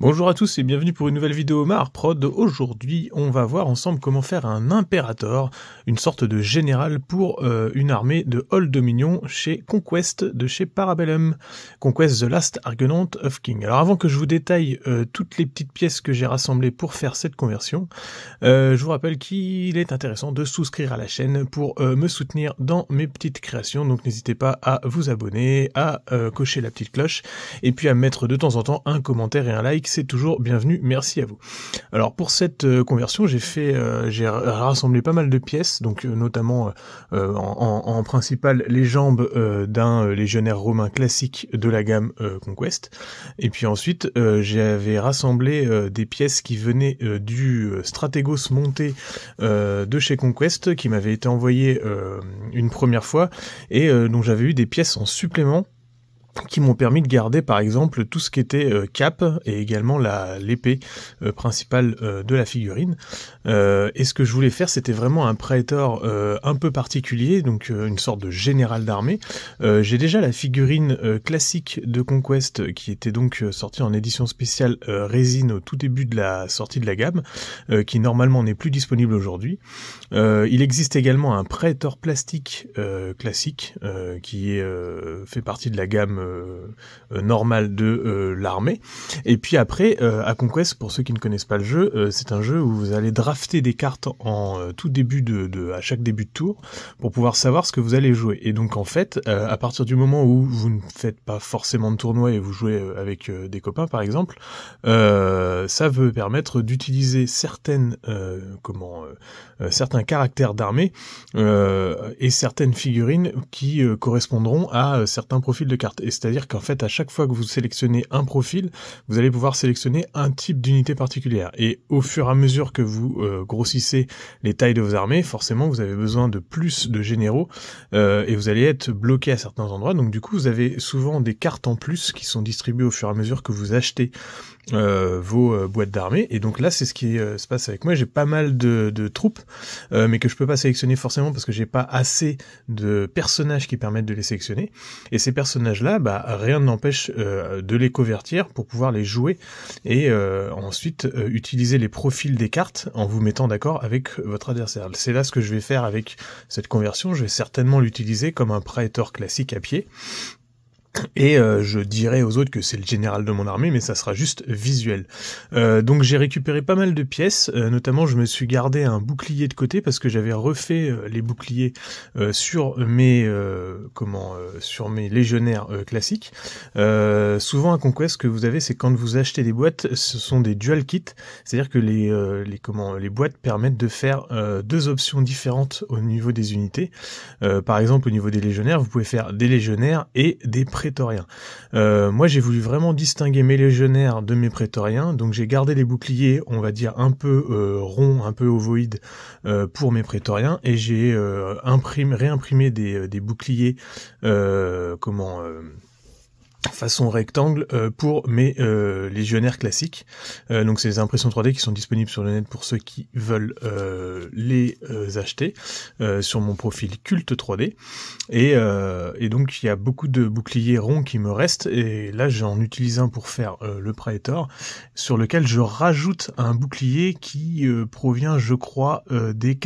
Bonjour à tous et bienvenue pour une nouvelle vidéo Marprod, Prod. Aujourd'hui, on va voir ensemble comment faire un impérator, une sorte de général pour euh, une armée de Hold Dominion chez Conquest de chez Parabellum. Conquest the Last Argonaut of King. Alors avant que je vous détaille euh, toutes les petites pièces que j'ai rassemblées pour faire cette conversion, euh, je vous rappelle qu'il est intéressant de souscrire à la chaîne pour me soutenir dans mes petites créations. Donc n'hésitez pas à vous abonner, à cocher la petite cloche et puis à mettre de temps en temps un commentaire et un like c'est toujours bienvenu. Merci à vous. Alors pour cette euh, conversion, j'ai fait, euh, j'ai rassemblé pas mal de pièces, donc euh, notamment en, principal les jambes d'un légionnaire romain classique de la gamme Conquest, et puis ensuite j'avais rassemblé des pièces qui venaient du Stratégos monté de chez Conquest, qui m'avait été envoyé une première fois, et dont j'avais eu des pièces en supplément qui m'ont permis de garder par exemple tout ce qui était euh, cap et également la l'épée euh, principale euh, de la figurine. et ce que je voulais faire, c'était vraiment un prétor un peu particulier, donc une sorte de général d'armée. J'ai déjà la figurine classique de Conquest qui était donc sortie en édition spéciale résine au tout début de la sortie de la gamme, qui normalement n'est plus disponible aujourd'hui. il existe également un Praetor plastique classique qui est, fait partie de la gamme euh, euh, normal de euh, l'armée. Et puis après, à Conquest, pour ceux qui ne connaissent pas le jeu, c'est un jeu où vous allez drafter des cartes en tout début de, à chaque début de tour pour pouvoir savoir ce que vous allez jouer. Et donc en fait, à partir du moment où vous ne faites pas forcément de tournoi et vous jouez avec des copains par exemple, ça veut permettre d'utiliser certaines comment certains caractères d'armée et certaines figurines qui correspondront à certains profils de cartes c'est-à-dire qu'en fait à chaque fois que vous sélectionnez un profil, vous allez pouvoir sélectionner un type d'unité particulière. Et au fur et à mesure que vous euh, grossissez les tailles de vos armées, forcément vous avez besoin de plus de généraux euh, et vous allez être bloqué à certains endroits. Donc du coup vous avez souvent des cartes en plus qui sont distribuées au fur et à mesure que vous achetez euh, vos euh, boîtes d'armée. Et donc là, c'est ce qui euh, se passe avec moi. J'ai pas mal de, de troupes, mais que je peux pas sélectionner forcément parce que j'ai pas assez de personnages qui permettent de les sélectionner. Et ces personnages-là, bah, rien n'empêche de les convertir pour pouvoir les jouer et ensuite utiliser les profils des cartes en vous mettant d'accord avec votre adversaire. C'est là ce que je vais faire avec cette conversion. Je vais certainement l'utiliser comme un praetor classique à pied et euh, je dirais aux autres que c'est le général de mon armée, mais ça sera juste visuel. Euh, donc j'ai récupéré pas mal de pièces, euh, notamment je me suis gardé un bouclier de côté parce que j'avais refait les boucliers sur mes comment sur mes légionnaires classiques. souvent un conquest que vous avez, c'est quand vous achetez des boîtes, ce sont des dual kits, c'est-à-dire que les les comment les boîtes permettent de faire deux options différentes au niveau des unités. par exemple au niveau des légionnaires, vous pouvez faire des légionnaires et des prétoriens. Euh, moi, j'ai voulu vraiment distinguer mes légionnaires de mes prétoriens, donc j'ai gardé les boucliers, on va dire, un peu euh, ronds, un peu ovoïdes euh, pour mes prétoriens, et j'ai réimprimé des boucliers, comment façon rectangle euh, pour mes euh, légionnaires classiques. Euh, donc c'est des impressions 3D qui sont disponibles sur le net pour ceux qui veulent les acheter sur mon profil culte 3D. Et, et donc il y a beaucoup de boucliers ronds qui me restent et là j'en utilise un pour faire le Praetor sur lequel je rajoute un bouclier qui provient je crois des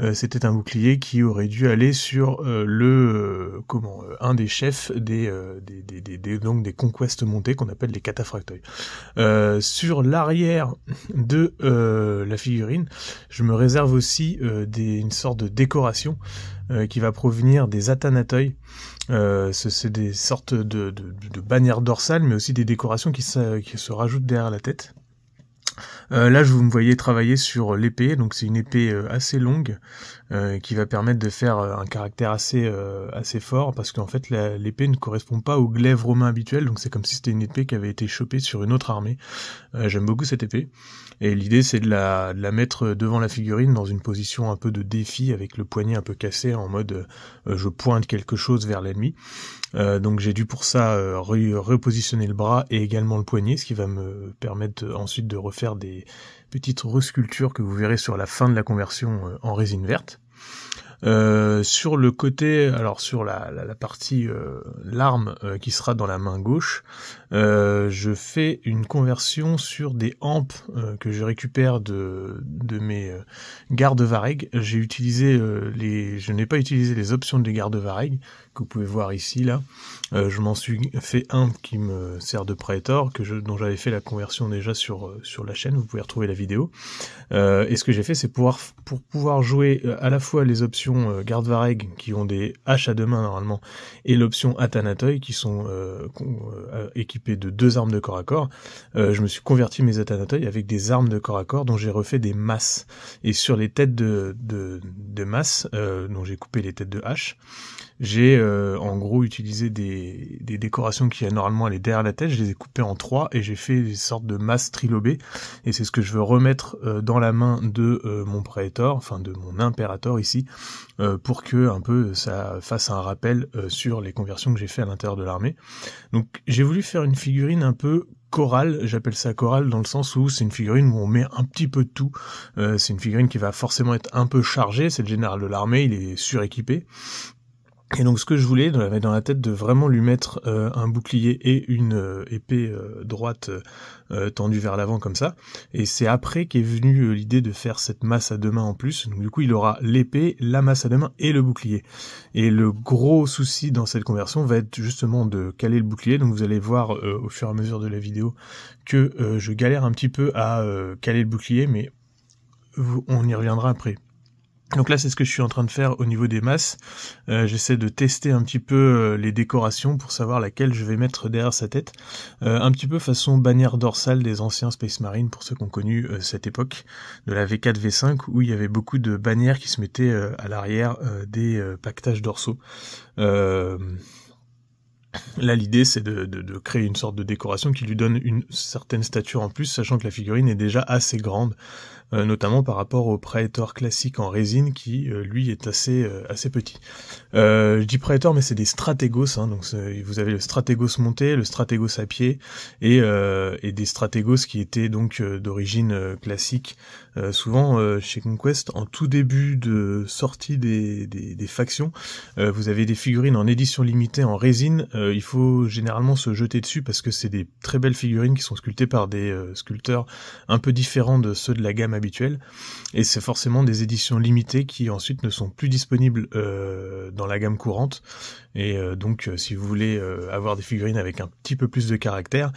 Euh, C'était un bouclier qui aurait dû aller sur le comment un des chefs des des, des, donc des conquêtes montées qu'on appelle les cataphractoïs. Euh, sur l'arrière de euh, la figurine, je me réserve aussi euh, une sorte de décoration qui va provenir des Athanatoïs. Euh, c'est des sortes de, de, de, bannières dorsales, mais aussi des décorations qui qui se rajoutent derrière la tête. Euh, là, je vous me voyez travailler sur l'épée, donc c'est une épée euh, assez longue euh, qui va permettre de faire un caractère assez assez fort parce qu'en fait l'épée ne correspond pas au glaive romain habituel, donc c'est comme si c'était une épée qui avait été chopée sur une autre armée. J'aime beaucoup cette épée et l'idée c'est de la, de la mettre devant la figurine dans une position un peu de défi avec le poignet un peu cassé en mode je pointe quelque chose vers l'ennemi. donc j'ai dû pour ça repositionner le bras et également le poignet, ce qui va me permettre ensuite de refaire des petites resculptures que vous verrez sur la fin de la conversion euh, en résine verte. Euh, sur le côté, alors sur la, partie euh, l'arme qui sera dans la main gauche, je fais une conversion sur des hampes que je récupère de, mes gardes Vareg. J'ai utilisé les, je n'ai pas utilisé les options des gardes que vous pouvez voir ici là. Euh, je m'en suis fait un qui me sert de Praetor, que dont j'avais fait la conversion déjà sur euh, sur la chaîne. Vous pouvez retrouver la vidéo. Euh, et ce que j'ai fait, c'est pouvoir pour pouvoir jouer euh, à la fois les options garde qui ont des haches à deux mains normalement et l'option Atanatoi qui sont équipées de deux armes de corps à corps. je me suis converti mes Atanatoi avec des armes de corps à corps dont j'ai refait des masses et sur les têtes de de, de masses dont j'ai coupé les têtes de haches j'ai euh, en gros utilisé des, décorations qui normalement allaient derrière la tête, je les ai coupées en trois et j'ai fait des sortes de masses trilobées et c'est ce que je veux remettre euh, dans la main de euh, mon prétor, enfin de mon impérator ici, pour que un peu ça fasse un rappel sur les conversions que j'ai fait à l'intérieur de l'armée. Donc j'ai voulu faire une figurine un peu chorale, j'appelle ça chorale dans le sens où c'est une figurine où on met un petit peu de tout. c'est une figurine qui va forcément être un peu chargée, c'est le général de l'armée, il est suréquipé. Et donc ce que je voulais, j'avais dans la tête de vraiment lui mettre euh, un bouclier et une euh, épée euh, droite tendue vers l'avant comme ça. Et c'est après qu'est venue l'idée de faire cette masse à deux mains en plus. Donc du coup il aura l'épée, la masse à deux mains et le bouclier. Et le gros souci dans cette conversion va être justement de caler le bouclier. Donc vous allez voir au fur et à mesure de la vidéo que je galère un petit peu à caler le bouclier, mais on y reviendra après. Donc là, c'est ce que je suis en train de faire au niveau des masses. Euh, j'essaie de tester un petit peu euh, les décorations pour savoir laquelle je vais mettre derrière sa tête. Euh, un petit peu façon bannière dorsale des anciens Space Marine, pour ceux qui ont connu cette époque de la V4, V5, où il y avait beaucoup de bannières qui se mettaient à l'arrière des pactages dorsaux. Là, l'idée, c'est de, créer une sorte de décoration qui lui donne une certaine stature en plus, sachant que la figurine est déjà assez grande euh, notamment par rapport au Praetor classique en résine qui euh, lui est assez euh, assez petit. je dis Praetor mais c'est des Stratégos, hein, donc vous avez le Stratégos monté, le Stratégos à pied et, et des Stratégos qui étaient donc d'origine classique, souvent chez Conquest en tout début de sortie des, des, des factions. vous avez des figurines en édition limitée en résine, il faut généralement se jeter dessus parce que c'est des très belles figurines qui sont sculptées par des sculpteurs un peu différents de ceux de la gamme habituel. Et c'est forcément des éditions limitées qui ensuite ne sont plus disponibles euh, dans la gamme courante. Et euh, donc, euh, si vous voulez avoir des figurines avec un petit peu plus de caractère,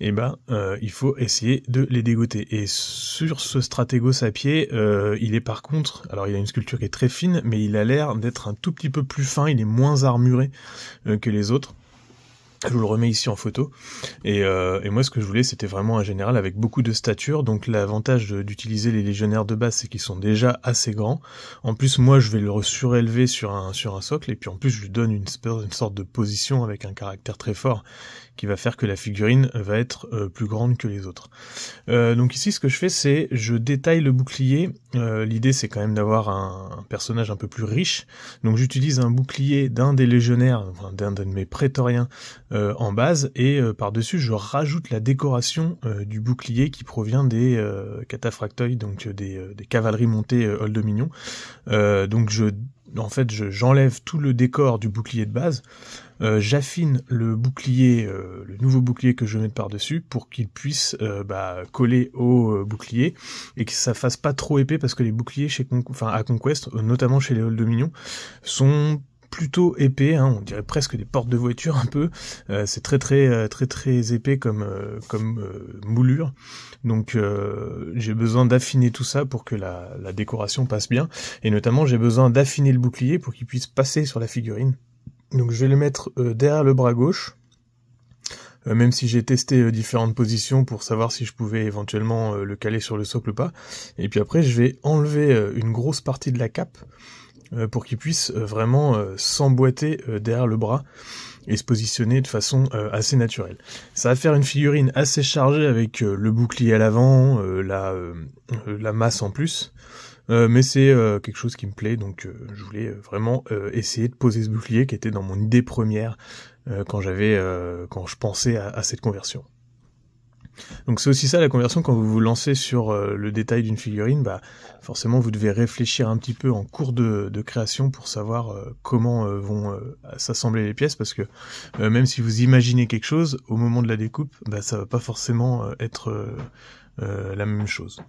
et eh ben, il faut essayer de les dégoter. Et sur ce Stratégos à pied, il est par contre, alors il a une sculpture qui est très fine, mais il a l'air d'être un tout petit peu plus fin. Il est moins armuré que les autres. Je vous le remets ici en photo. Euh, et, moi, ce que je voulais, c'était vraiment un général avec beaucoup de stature. Donc l'avantage d'utiliser les légionnaires de base, c'est qu'ils sont déjà assez grands. En plus, moi, je vais le surélever sur un, socle. Et puis en plus, je lui donne une, sorte de position avec un caractère très fort qui va faire que la figurine va être euh, plus grande que les autres. Euh, donc ici, ce que je fais, c'est je détaille le bouclier. L'idée, c'est quand même d'avoir un, personnage un peu plus riche. Donc j'utilise un bouclier d'un des légionnaires, d'un de mes prétoriens euh, en base et euh, par-dessus je rajoute la décoration euh, du bouclier qui provient des cataphractoïdes, donc des, cavaleries montées Old Dominion. donc je en fait j'enlève tout le décor du bouclier de base, j'affine le bouclier, le nouveau bouclier que je mets par-dessus pour qu'il puisse bah, coller au bouclier et que ça fasse pas trop épais parce que les boucliers chez à Conquest, notamment chez les Old Dominion, sont plutôt épais, hein. on dirait presque des portes de voiture un peu. Euh, c'est très très euh, très très épais comme euh, comme moulure. Donc j'ai besoin d'affiner tout ça pour que la, la décoration passe bien. Et notamment j'ai besoin d'affiner le bouclier pour qu'il puisse passer sur la figurine. Donc je vais le mettre derrière le bras gauche même si j'ai testé différentes positions pour savoir si je pouvais éventuellement le caler sur le socle ou pas. Et puis après, je vais enlever une grosse partie de la cape euh, pour qu'il puisse euh, vraiment euh, s'emboîter derrière le bras et se positionner de façon assez naturelle. Ça va faire une figurine assez chargée avec le bouclier à l'avant, la, la masse en plus. mais c'est quelque chose qui me plaît, donc je voulais vraiment essayer de poser ce bouclier qui était dans mon idée première quand j'avais, quand je pensais à cette conversion. Donc c'est aussi ça la conversion quand vous vous lancez sur euh, le détail d'une figurine, bah forcément vous devez réfléchir un petit peu en cours de, création pour savoir euh, comment euh, vont s'assembler les pièces parce que même si vous imaginez quelque chose au moment de la découpe, bah, ça ne va pas forcément être la même chose.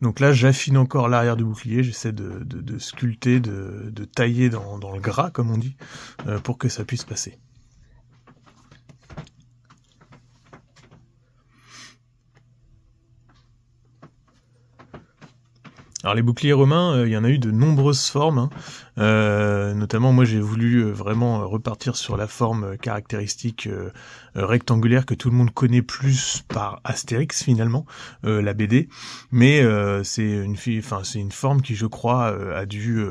Donc là, j'affine encore l'arrière du bouclier, j'essaie de, sculpter, de, tailler dans, le gras, comme on dit, pour que ça puisse passer. Alors les boucliers romains, euh, il y en a eu de nombreuses formes. Hein. Euh, notamment, moi j'ai voulu euh, vraiment repartir sur la forme caractéristique rectangulaire que tout le monde connaît plus par Astérix finalement, la BD. Mais c'est une, enfin c'est une forme qui, je crois, a dû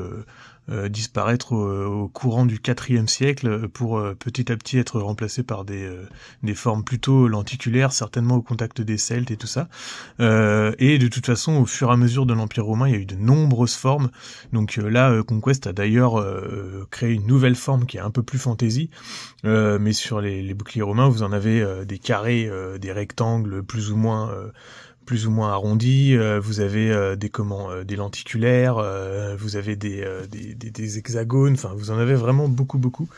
euh, disparaître au, courant du IVe siècle pour euh, petit à petit être remplacé par des, euh, des formes plutôt lenticulaires, certainement au contact des Celtes et tout ça. et de toute façon, au fur et à mesure de l'Empire romain, il y a eu de nombreuses formes. Donc là, Conquest a d'ailleurs créé une nouvelle forme qui est un peu plus fantaisie, mais sur les, les boucliers romains, vous en avez des carrés, des rectangles plus ou moins plus ou moins arrondis, euh, euh, euh, vous avez des comment des lenticulaires, vous avez des, hexagones, enfin vous en avez vraiment beaucoup beaucoup.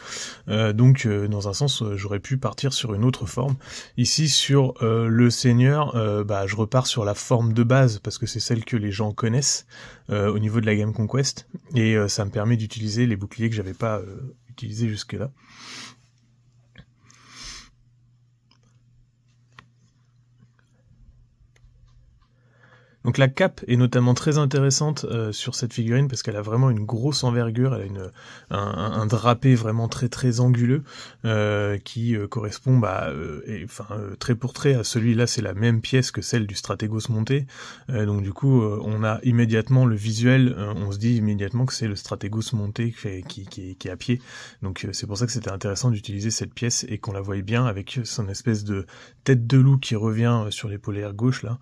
donc dans un sens j'aurais pu partir sur une autre forme. Ici sur le Seigneur, bah je repars sur la forme de base parce que c'est celle que les gens connaissent au niveau de la gamme Conquest et ça me permet d'utiliser les boucliers que j'avais pas utilisés jusque là. Donc la cape est notamment très intéressante euh, sur cette figurine parce qu'elle a vraiment une grosse envergure, elle a une, un, drapé vraiment très très anguleux euh, qui euh, correspond bah, enfin, très pour très à celui-là, c'est la même pièce que celle du Stratégos monté. donc du coup, on a immédiatement le visuel, on se dit immédiatement que c'est le Stratégos monté qui, qui, est à pied. Donc c'est pour ça que c'était intéressant d'utiliser cette pièce et qu'on la voyait bien avec son espèce de tête de loup qui revient sur l'épaulaire gauche là.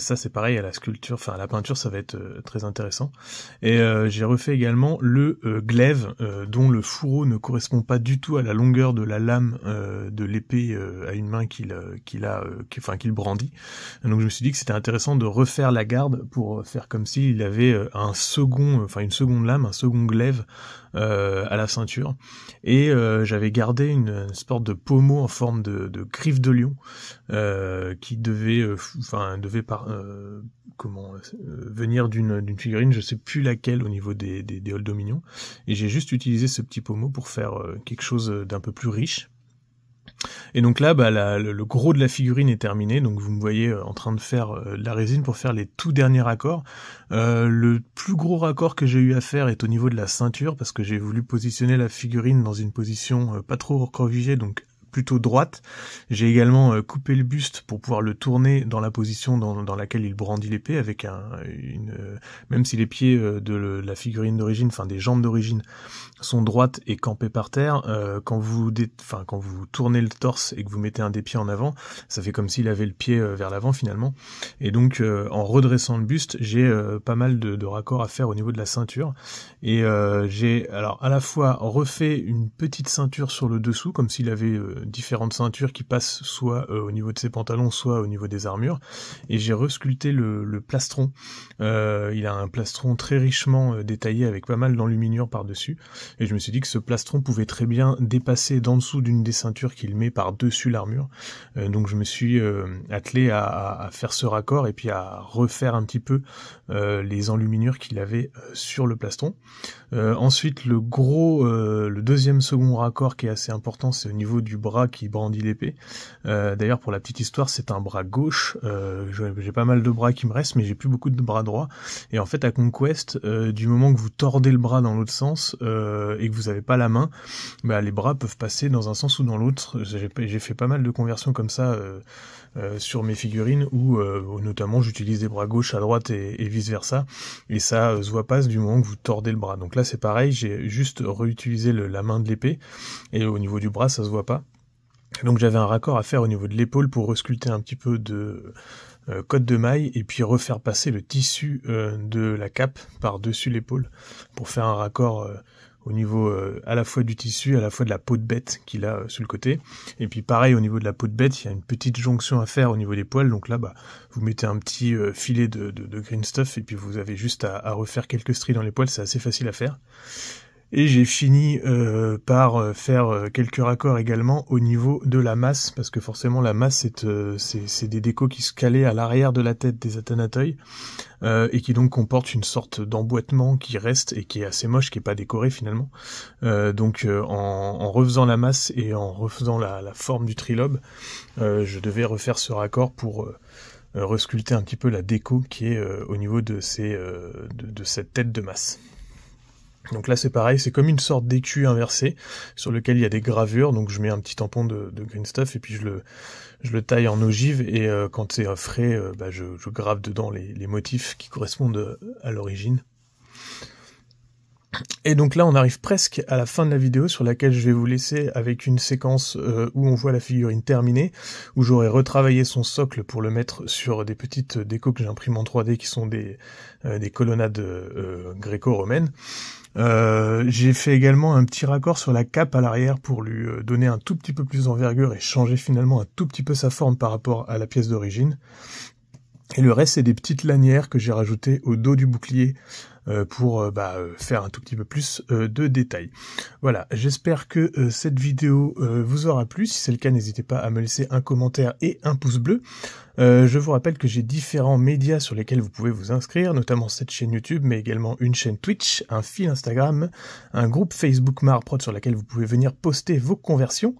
ça c'est pareil à la sculpture, enfin à la peinture, ça va être euh, très intéressant. Et euh, j'ai refait également le euh, glaive, dont le fourreau ne correspond pas du tout à la longueur de la lame de l'épée à une main qu'il qu'il a, enfin qu'il brandit. Donc je me suis dit que c'était intéressant de refaire la garde pour faire comme s'il avait un second, enfin une seconde lame, un second glaive à la ceinture. Et j'avais gardé une, sorte de pommeau en forme de, de griffe de lion qui devait, enfin devait par, euh, comment euh, venir d'une figurine, je sais plus laquelle au niveau des, des, dominions Dominion, et j'ai juste utilisé ce petit pommeau pour faire euh, quelque chose d'un peu plus riche. Et donc là, bah, le, gros de la figurine est terminé, donc vous me voyez en train de faire la résine pour faire les tout derniers raccords. le plus gros raccord que j'ai eu à faire est au niveau de la ceinture, parce que j'ai voulu positionner la figurine dans une position pas trop recrochée, donc plutôt droite. J'ai également euh, coupé le buste pour pouvoir le tourner dans la position dans, laquelle il brandit l'épée avec un, euh, même si les pieds euh, de la figurine d'origine, enfin des jambes d'origine, sont droites et campées par terre, quand vous, enfin quand vous tournez le torse et que vous mettez un des pieds en avant, ça fait comme s'il avait le pied vers l'avant finalement. Et donc en redressant le buste, j'ai pas mal de, de, raccords à faire au niveau de la ceinture. Et j'ai alors à la fois refait une petite ceinture sur le dessous, comme s'il avait différentes ceintures qui passent soit euh, au niveau de ses pantalons, soit au niveau des armures. Et j'ai resculpté le, le plastron. Euh, il a un plastron très richement euh, détaillé avec pas mal d'enluminures par-dessus. Et je me suis dit que ce plastron pouvait très bien dépasser d'en dessous d'une des ceintures qu'il met par-dessus l'armure. donc je me suis attelé à, faire ce raccord et puis à refaire un petit peu les enluminures qu'il avait sur le plastron. ensuite, le gros, le deuxième second raccord qui est assez important, c'est au niveau du bras qui brandit l'épée. Euh, d'ailleurs, pour la petite histoire, c'est un bras gauche. Euh, j'ai pas mal de bras qui me restent, mais j'ai plus beaucoup de bras droits. Et en fait, à Conquest, euh, du moment que vous tordez le bras dans l'autre sens et que vous avez pas la main, bah, les bras peuvent passer dans un sens ou dans l'autre. J'ai fait pas mal de conversions comme ça sur mes figurines, où notamment j'utilise des bras gauche à droite et, vice versa. Et ça se voit pas du moment que vous tordez le bras. Donc là, c'est pareil, j'ai juste réutilisé la main de l'épée et au niveau du bras ça se voit pas donc j'avais un raccord à faire au niveau de l'épaule pour resculpter un petit peu de euh, côte de maille et puis refaire passer le tissu euh, de la cape par-dessus l'épaule pour faire un raccord euh, au niveau à la fois du tissu, à la fois de la peau de bête qu'il a sur le côté. Et puis pareil au niveau de la peau de bête, il y a une petite jonction à faire au niveau des poils. Donc là, bah, vous mettez un petit filet de, de, green stuff et puis vous avez juste à, à refaire quelques stries dans les poils. C'est assez facile à faire. Et j'ai fini euh, par euh, faire euh, quelques raccords également au niveau de la masse, parce que forcément la masse c'est, des décos qui se calaient à l'arrière de la tête des Athanatoï, et qui donc comportent une sorte d'emboîtement qui reste et qui est assez moche, qui est pas décoré finalement. donc en, refaisant la masse et en refaisant la, forme du trilobe, je devais refaire ce raccord pour resculpter un petit peu la déco qui est au niveau de, ces, de cette tête de masse. Donc là c'est pareil, c'est comme une sorte d'écu inversé sur lequel il y a des gravures, donc je mets un petit tampon de, green stuff et puis je le, taille en ogive et euh, quand c'est euh, frais, euh, bah, je, grave dedans les, motifs qui correspondent à l'origine. Et donc là on arrive presque à la fin de la vidéo sur laquelle je vais vous laisser avec une séquence où on voit la figurine terminée, où j'aurai retravaillé son socle pour le mettre sur des petites décos que j'imprime en 3D qui sont des colonnades gréco-romaines. Euh, j'ai fait également un petit raccord sur la cape à l'arrière pour lui euh, donner un tout petit peu plus d'envergure et changer finalement un tout petit peu sa forme par rapport à la pièce d'origine. Et le reste, c'est des petites lanières que j'ai rajoutées au dos du bouclier euh, pour euh, bah, euh, faire un tout petit peu plus de détails. Voilà, j'espère que cette vidéo vous aura plu. Si c'est le cas, n'hésitez pas à me laisser un commentaire et un pouce bleu. je vous rappelle que j'ai différents médias sur lesquels vous pouvez vous inscrire, notamment cette chaîne YouTube, mais également une chaîne Twitch, un fil Instagram, un groupe Facebook Marprod sur lequel vous pouvez venir poster vos conversions.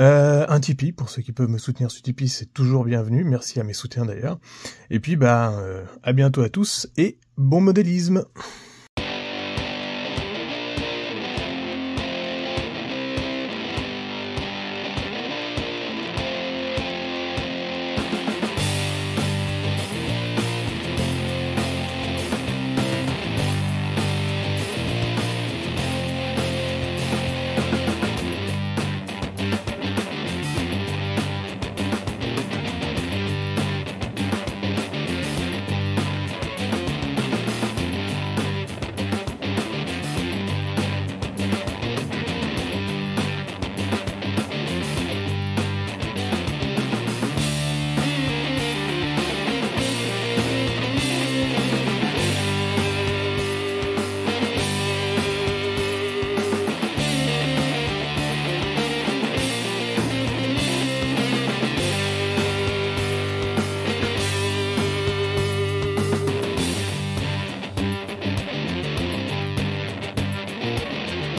Euh, un Tipeee, pour ceux qui peuvent me soutenir sur Tipeee, c'est toujours bienvenu. Merci à mes soutiens d'ailleurs. Et puis, bah, à bientôt à tous et bon modélisme